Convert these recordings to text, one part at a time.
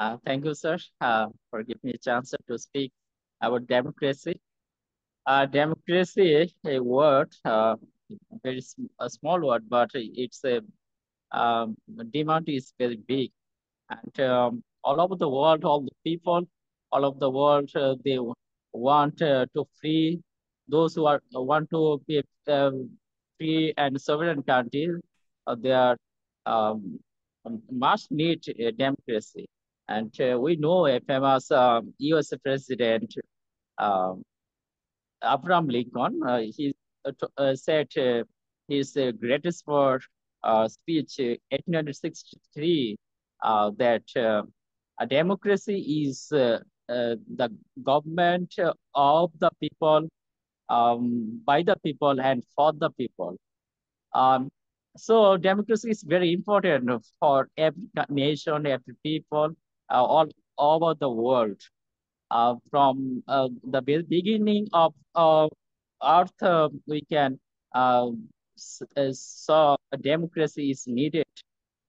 Uh, thank you, sir, uh, for giving me a chance to speak about democracy. Uh, democracy, a word, uh, very sm a small word, but it's a um, demand is very big. And um, all over the world, all the people, all over the world, uh, they want uh, to free those who are want to be um, free and sovereign countries. Uh, they are um, must need a uh, democracy and uh, we know a famous um, US president, um, Abraham Lincoln, uh, he uh, uh said his uh, greatest word, uh, speech, 1863, that a democracy is the government of the people, um, by the people, and for the people. Um, so democracy is very important for every nation, every people, uh, all over the world. Uh, from uh, the beginning of uh, Earth, uh, we can uh, uh, saw democracy is needed.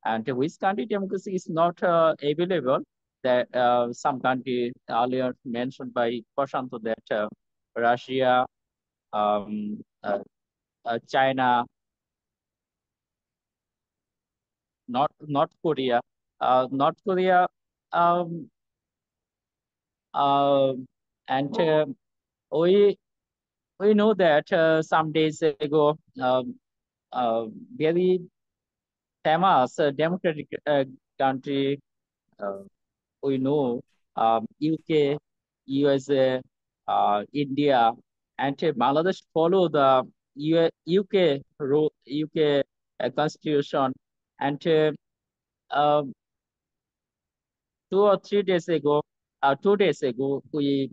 And which country democracy is not uh, available, that uh, some country earlier mentioned by Prashanto that uh, Russia, um, uh, uh, China, North, North Korea. Uh, North Korea um, uh, and uh, we we know that uh, some days ago, um, uh, very famous uh, democratic uh, country, uh, we know um, UK, USA, uh, India, and Bangladesh follow the U UK rule, UK uh, constitution, and um, two or three days ago, uh, two days ago, we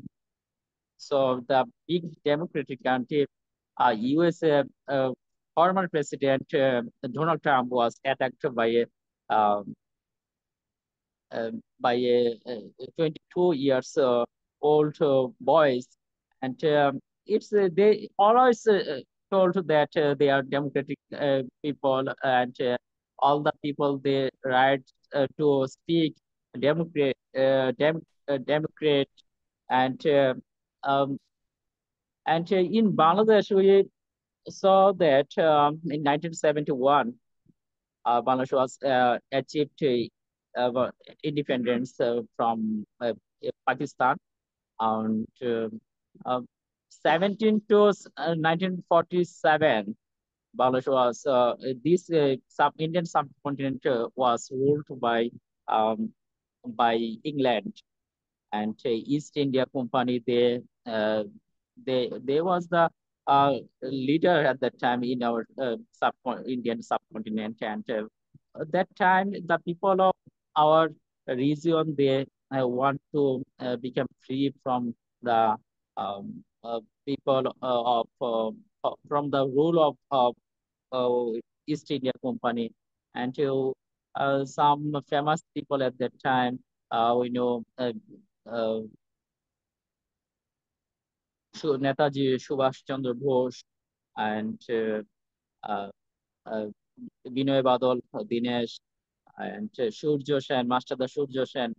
saw the big democratic country, uh, U.S. uh, former president uh, Donald Trump was attacked by a um, um uh, by a, a 22 years uh, old uh, boys, and um, it's uh, they always uh, told that uh, they are democratic people and all the people they right to speak Democrat, uh, dem, uh, Democrat, and uh, um, and in Bangladesh we saw that um, in 1971 Bangladesh was achieved independence from Pakistan, and um, 17 to 1947. Bangladesh was uh, this uh, sub Indian subcontinent uh, was ruled by um, by England and uh, East India Company. They uh, they they was the uh, leader at that time in our sub Indian subcontinent, and at that time the people of our region they want to become free from the um, people of from the rule of, of East India Company and to uh, some famous people at that time. Uh, we know uh, Netaji Subhash Chandra Bose and Binoy Badal Dinesh and uh, Shurjo and Master the Shurjo Sen,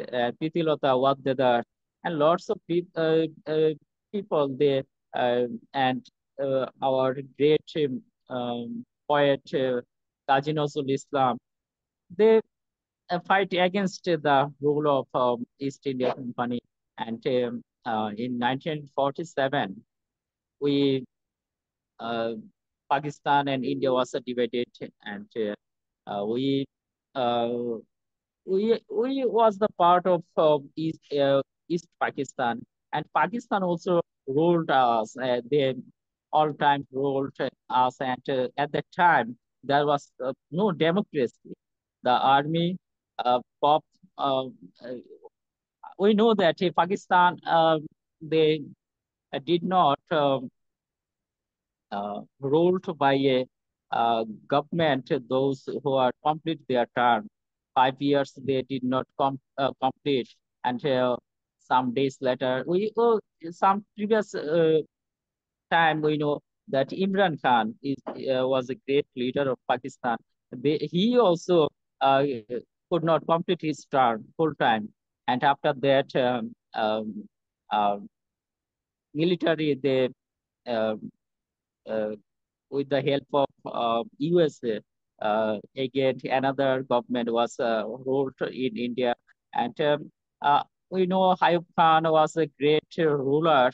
uh, Pitilota Waddedar, and lots of pe uh, uh, people there, um, uh, and our great um, poet uh, Islam, they uh, fight against the rule of um, East India Company. And um, uh, in 1947, we uh, Pakistan and India was divided, and uh, we uh, we we was the part of um, East uh, East Pakistan, and Pakistan also ruled us. they all time ruled us, and at that time there was no democracy the army uh, pop. Uh, we know that uh, Pakistan uh, they uh, did not um, uh, ruled by a uh, government those who are complete their term. Five years they did not com complete until some days later. We oh, some previous time we know that Imran Khan is was a great leader of Pakistan. he also uh, could not complete his term full time. And after that, um, um, uh, military, they, um, uh, with the help of USA, uh, uh, again, another government was uh, ruled in India. And um, we know Hayub Khan was a great ruler.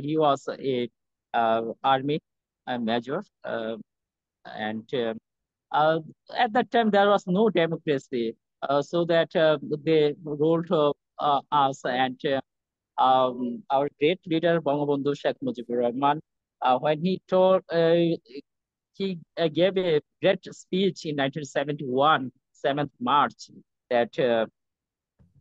he was a army major. and um, uh, at that time, there was no democracy, uh, so that uh, they ruled uh, us. And um, our great leader, Bangabandhu Sheikh Mujibur Rahman, when he told, he gave a great speech in 1971, 7th March, that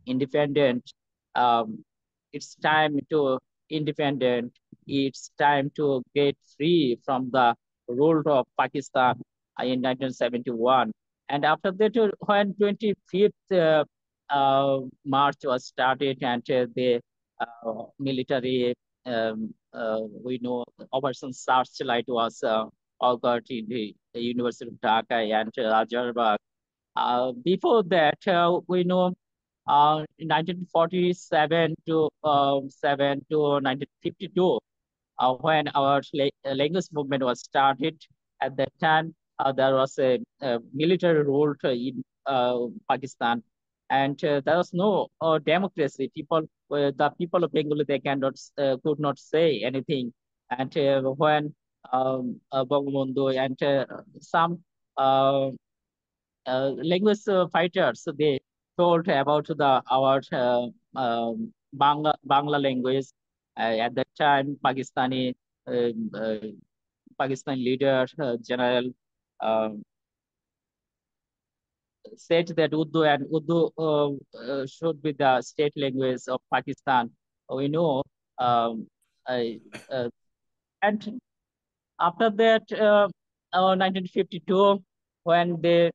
independent, um, it's time to independent, it's time to get free from the rule of Pakistan in 1971. And after that, when 25th uh, uh, March was started and uh, the military, um, we know Operation Searchlight was occurred in the, the University of Dhaka and uh, Azerbaijan. Uh, before that, uh, we know uh, 1947 to uh, 7 to 1952, uh, when our language movement was started. At that time, uh, there was a, a military rule in uh, Pakistan, and uh, there was no democracy. People, the people of Bengal, they cannot could not say anything. And when um, Bangabandhu and some language fighters, they told about the our um, Bangla, Bangla language. Uh, at that time, Pakistani uh, uh, Pakistani leader General um, said that Urdu and Urdu uh, uh, should be the state language of Pakistan. We know, um, uh, and after that, 1952, uh, when they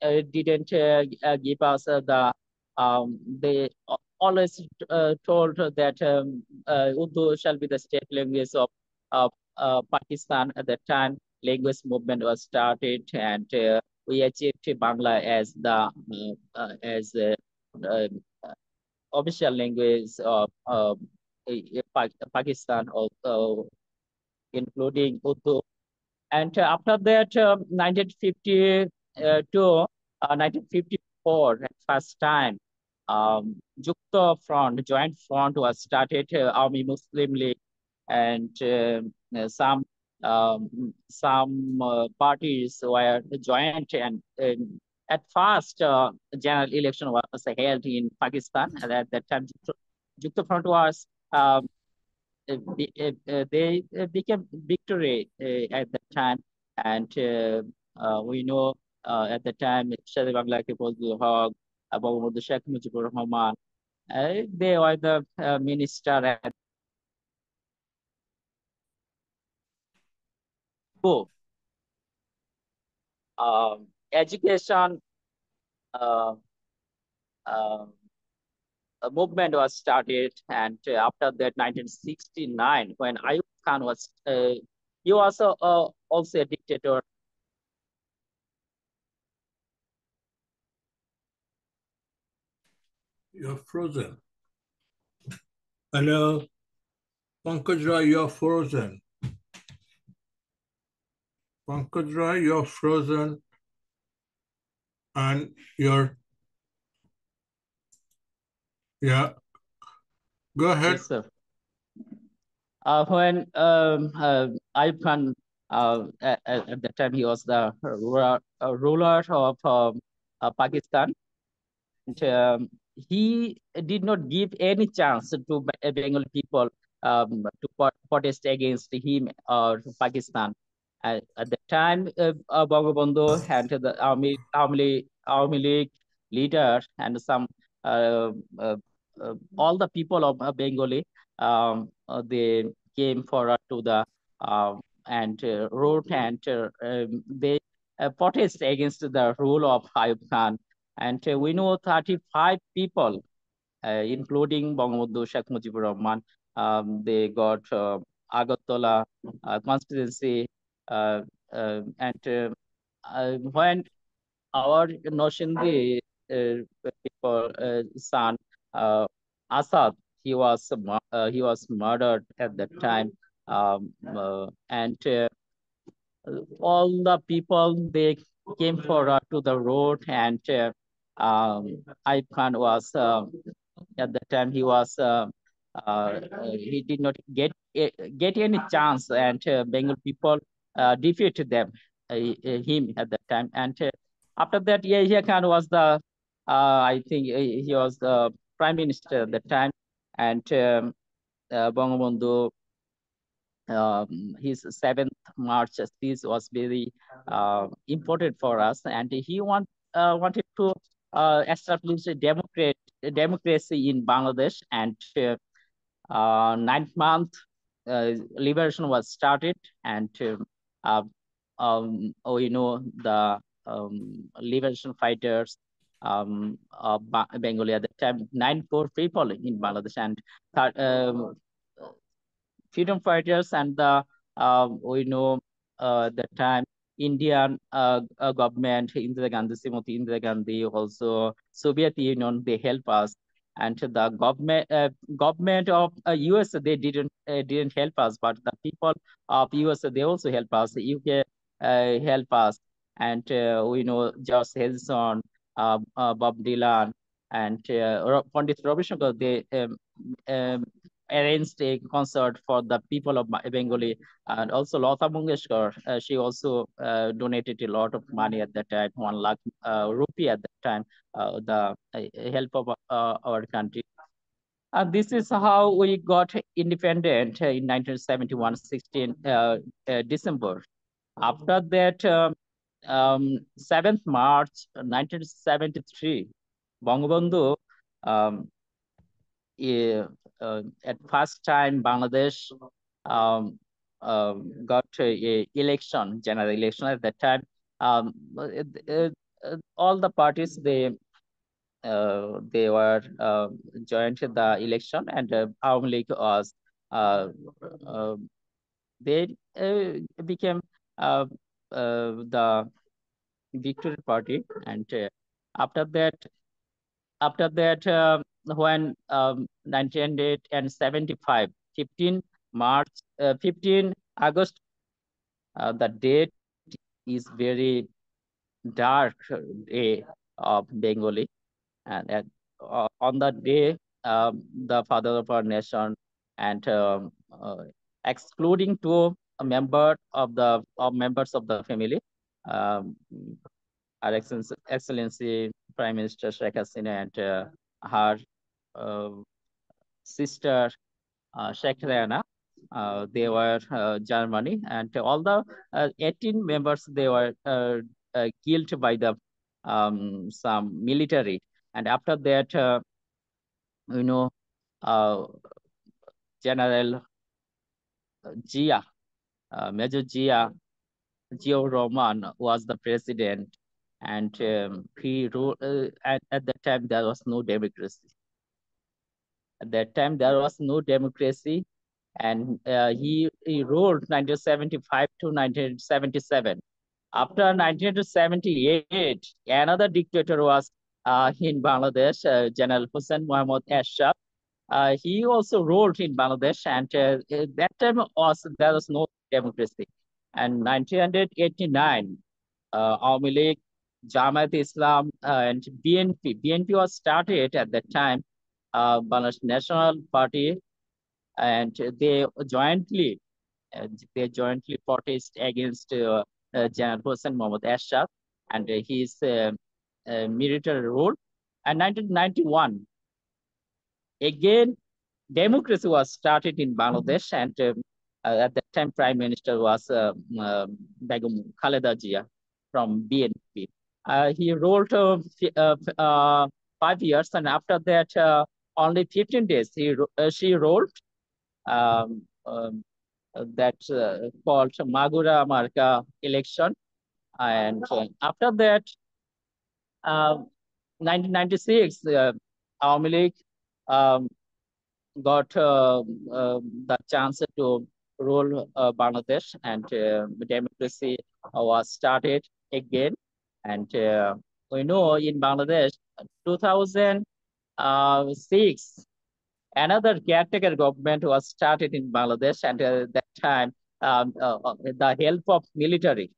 didn't give us the um, they always uh, told that um, uh, Urdu shall be the state language of, of uh, Pakistan at that time language movement was started and uh, we achieved Bangla as the uh, uh as uh, um, uh, official language of um, Pakistan also uh, including Urdu and after that um, 1952 1954 first time um, Jukta Front, Joint Front was started, uh, Army Muslim League, and uh, some um, some uh, parties were joint and, and at first uh, general election was held in Pakistan and at that time Jukta Front was um, uh, uh, uh, they became victory at that time and we know at the time Shadi Bangla ke Fazlul Haq Abu the Sheikh Mujibur Rahman they were the minister at improve um, education uh, uh, a movement was started and after that 1969 when Ayub Khan was uh, he was uh, also a dictator You're frozen. Hello. Pankaj you're frozen one you're frozen and your yeah go ahead yes, sir. Uh, when um, uh, Ayub Khan, uh, at, at that time he was the uh, ruler of um, uh, Pakistan, and, um, he did not give any chance to Bengali people um, to protest against him or Pakistan at the time, uh, uh, Bangabandhu and the army, army, army league leader and some uh, uh, uh, all the people of uh, Bengali. Um, uh, they came forward to the um, and wrote and um, they protest against the rule of Ayub Khan. And we know 35 people, including Bangabandhu Sheikh Mujibur Rahman, um, they got Agatola uh, constituency uh, uh, and uh, when our notion the people son Assad he was he was murdered at that time um, and all the people they came forward to the road and uh, um, Khan was uh, at the time he was uh, uh, he did not get get any chance and Bengal people uh, defeated them, uh, uh, him at that time. And uh, after that, Yahya Khan was the, I think he was the prime minister at that time. And um, Bangabandhu, um, his 7th March this was very important for us. And he want, wanted to establish a democrat, democracy in Bangladesh. And uh, ninth month uh, liberation was started and um, uh, um, oh, you know, the um, liberation fighters um, of uh, ba Bengali at the time, 9-4 people falling in Bangladesh and um, freedom fighters and the, um, we oh, know, uh, the time Indian uh, uh, government, Indira Gandhi, Srimati Indira Gandhi, also Soviet Union, they help us and the government uh, government of uh, US they didn't uh, didn't help us, but the people of US they also help us. The UK uh, help us, and uh, we know George Harrison, uh, uh, Bob Dylan, and uh, Pandit Shankar. they um, um, arranged a concert for the people of Bengali, and also Lata Mangeshkar she also donated a lot of money at that time, one lakh rupee at time uh, the uh, help of uh, our country. And this is how we got independent in 1971, 16 December. After that, um, um, 7th March 1973, Bangabandhu, um, uh, at first time Bangladesh um, um got a, a election, general election at that time. Um, uh, all the parties they uh, they were uh, joined the election and uh, Aum League was uh, uh, they uh, became uh, uh, the victory party and uh, after that after that when um, 1975 15 March 15 August the date is very dark day of uh, Bengali. And at, uh, on that day, um, the father of our nation and um, uh, excluding two members of the of members of the family, um, our Excellency, Excellency Prime Minister Sheikh Hasina and uh, her uh, sister uh, Sheikh Rana, uh, they were uh, Germany and all the uh, 18 members they were uh, uh, killed by the um, some military and after that uh, you know uh, general gia major gia Gio Roman was the president and um, he ruled at, at that time there was no democracy at that time there was no democracy and uh, he, he ruled 1975 to 1977 after 1978, another dictator was uh, in Bangladesh, uh, General Hussein Muhammad Ashraf. Uh, he also ruled in Bangladesh, and uh, that time was there was no democracy. And 1989, uh, Awami League, Jamaat Islam, uh, and BNP. BNP was started at that time, uh, Bangladesh National Party, and they jointly, uh, they jointly protest against uh, General Hossein Mohammed Ashraf and uh, his uh, military rule. And 1991, again, democracy was started in Bangladesh and um, at that time Prime Minister was um, um, Begum Khaleda Jia from BNP. he ruled five years and after that only 15 days he, she ruled um, um, that's uh, called Magura Marka election. And uh, after that, 1996, uh, uh Awami League um, got um, the chance to rule Bangladesh and democracy was started again. And we know in Bangladesh, 2006 Another caretaker government was started in Bangladesh, and at uh, that time, um, uh, uh, the help of military.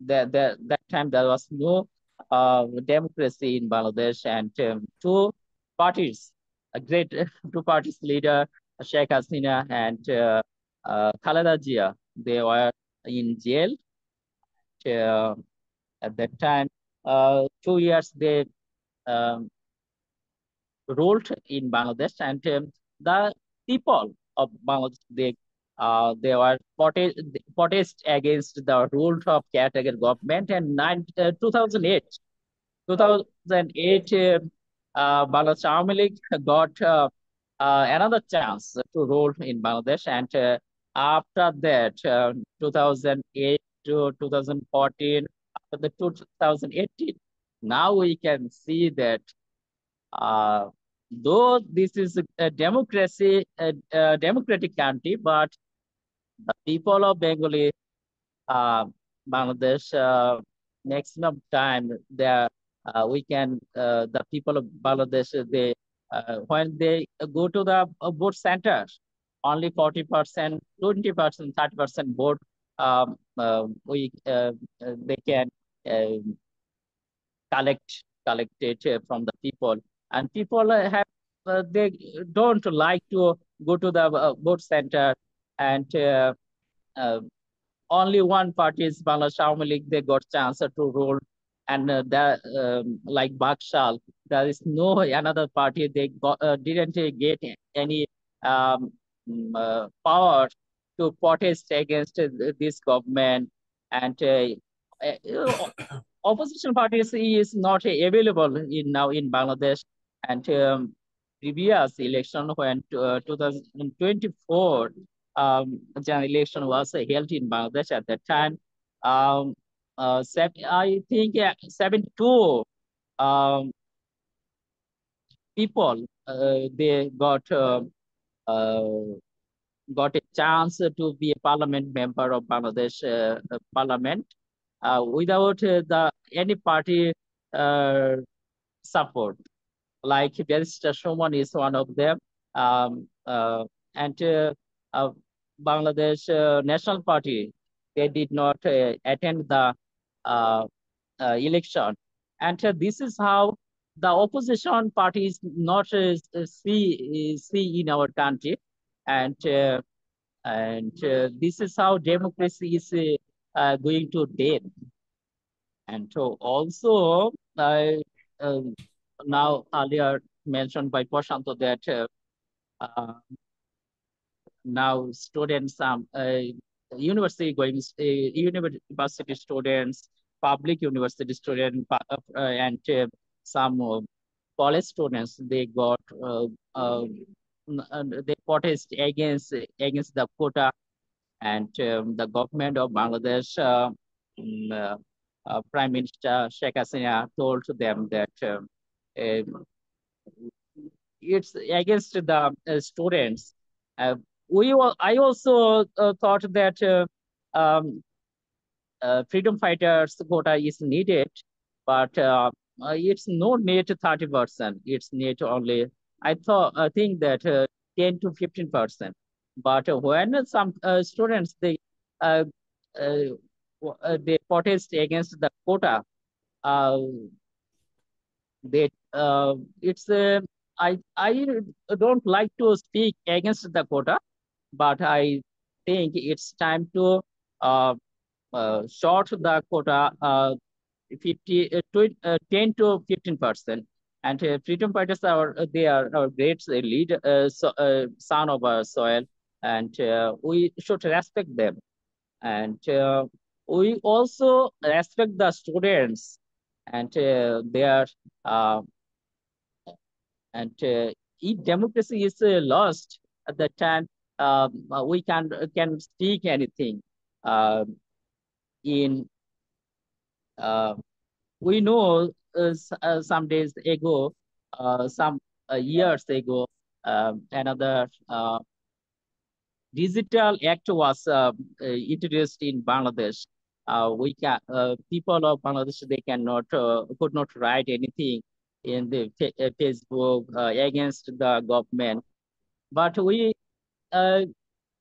The, the, that time there was no uh, democracy in Bangladesh, and um, two parties, a great two parties leader Sheikh Hasina and uh, uh, Khaleda Jia, they were in jail. uh, at that time, uh, two years they um, ruled in Bangladesh and um, the people of Bangladesh, they, uh, they were protest, protest against the rule of caretaker government and nine, uh, 2008, 2008 um, uh, Bangladesh Army League got uh, uh, another chance to rule in Bangladesh and uh, after that um, 2008 to 2014 after the 2018 now we can see that uh, though this is a democracy, a, a, democratic country, but the people of Bengali, uh, Bangladesh, uh, maximum time there, uh, we can uh, the people of Bangladesh they uh, when they go to the uh, vote center, only forty percent, twenty percent, thirty percent vote um, we they can collect collect it from the people and people have uh, they don't like to go to the uh, center and uh, uh, only one party is Bangladesh Awami League they got chance to rule and uh, the um, like Bakshal there is no another party they got, didn't get any um, mm, power to protest against this government and eh, opposition parties is not available in now in Bangladesh and um, previous election when uh, 2024 um, general election was held in Bangladesh at that time. Um, uh, seven, I think uh, 72 um, people uh, they got um, uh, got a chance to be a parliament member of Bangladesh uh, uh, parliament uh, without the any party support like Barrister Soman is one of them. Um, uh, and uh, uh Bangladesh uh, National Party, they did not uh, attend the election. And this is how the opposition parties not see, see in our country. And, and this is how democracy is going to death. And so also, uh, now earlier mentioned by Prashanto that uh, now students, um, uh, university going, uh, university students, public university students, uh, uh, and uh, some uh, college students, they got they protest against against the quota, and um, the government of Bangladesh. Um, Prime Minister Sheikh Hasina told them that um, um, it's against the uh, students. Uh, we I also uh, thought that um, freedom fighters quota is needed, but it's not need thirty percent. It's need only. I thought I think that ten to fifteen percent. But when some students they they protest against the quota, uh, they uh, it's a uh, I I don't like to speak against the quota, but I think it's time to uh, uh, short the quota uh, 50, uh, uh, 10 to 15 percent. And uh, freedom fighters are they are our great lead uh, so, uh, son of our uh, soil, and uh, we should respect them. And uh, we also respect the students and uh, their uh, and uh, if democracy is uh, lost at that time, um, uh, we can can speak anything. Um, in um, we know some days ago, some years ago, another digital act was uh, introduced in Bangladesh. Uh, we can uh, people of Bangladesh they cannot could not write anything in the uh, Facebook uh, against the government. But we uh,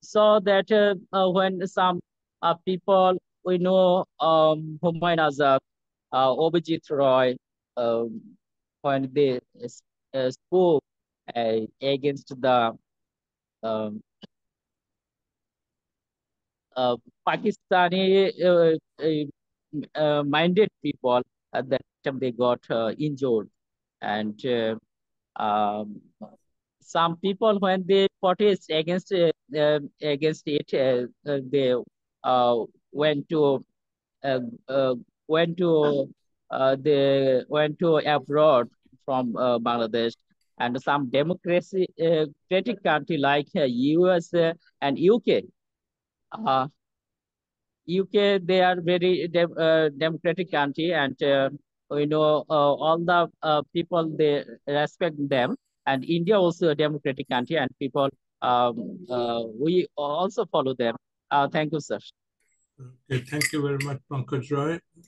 saw that uh, uh when some uh, people we know, um, Humayun Azad, uh, Obajit Roy, um, when they spoke against the um, Pakistani minded people, at that time they got injured. And uh, um, some people, when they protest against uh, uh, against it, they went to went to they went to abroad from Bangladesh and some democracy uh, democratic country like uh, US uh, and UK. Uh, UK they are very de democratic country and you know, uh, all the uh, people, they respect them. And India also a democratic country and people, um, uh, we also follow them. thank you, sir. Okay, thank you very much, Pankaj Roy.